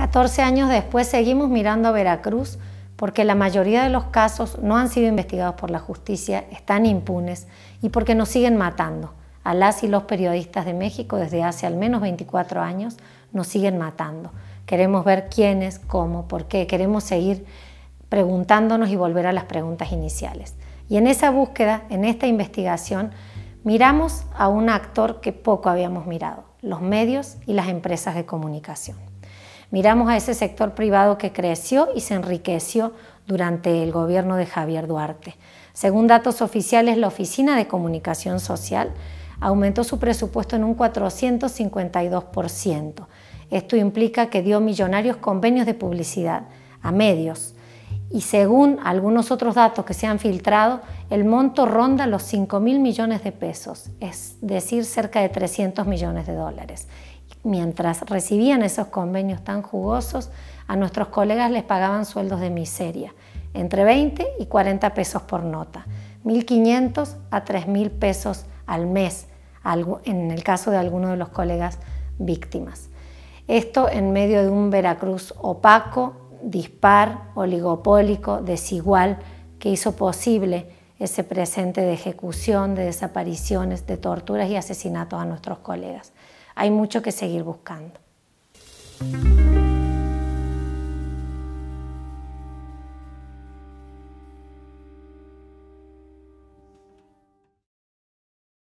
14 años después seguimos mirando a Veracruz porque la mayoría de los casos no han sido investigados por la justicia, están impunes y porque nos siguen matando. A las y los periodistas de México desde hace al menos 24 años nos siguen matando. Queremos ver quiénes, cómo, por qué. Queremos seguir preguntándonos y volver a las preguntas iniciales. Y en esa búsqueda, en esta investigación, miramos a un actor que poco habíamos mirado, los medios y las empresas de comunicación. Miramos a ese sector privado que creció y se enriqueció durante el gobierno de Javier Duarte. Según datos oficiales, la Oficina de Comunicación Social aumentó su presupuesto en un 452%. Esto implica que dio millonarios convenios de publicidad a medios. Y según algunos otros datos que se han filtrado, el monto ronda los 5 mil millones de pesos, es decir, cerca de 300 millones de dólares mientras recibían esos convenios tan jugosos, a nuestros colegas les pagaban sueldos de miseria, entre 20 y 40 pesos por nota, 1.500 a 3.000 pesos al mes, en el caso de alguno de los colegas víctimas. Esto en medio de un Veracruz opaco, dispar, oligopólico, desigual, que hizo posible ese presente de ejecución, de desapariciones, de torturas y asesinatos a nuestros colegas hay mucho que seguir buscando.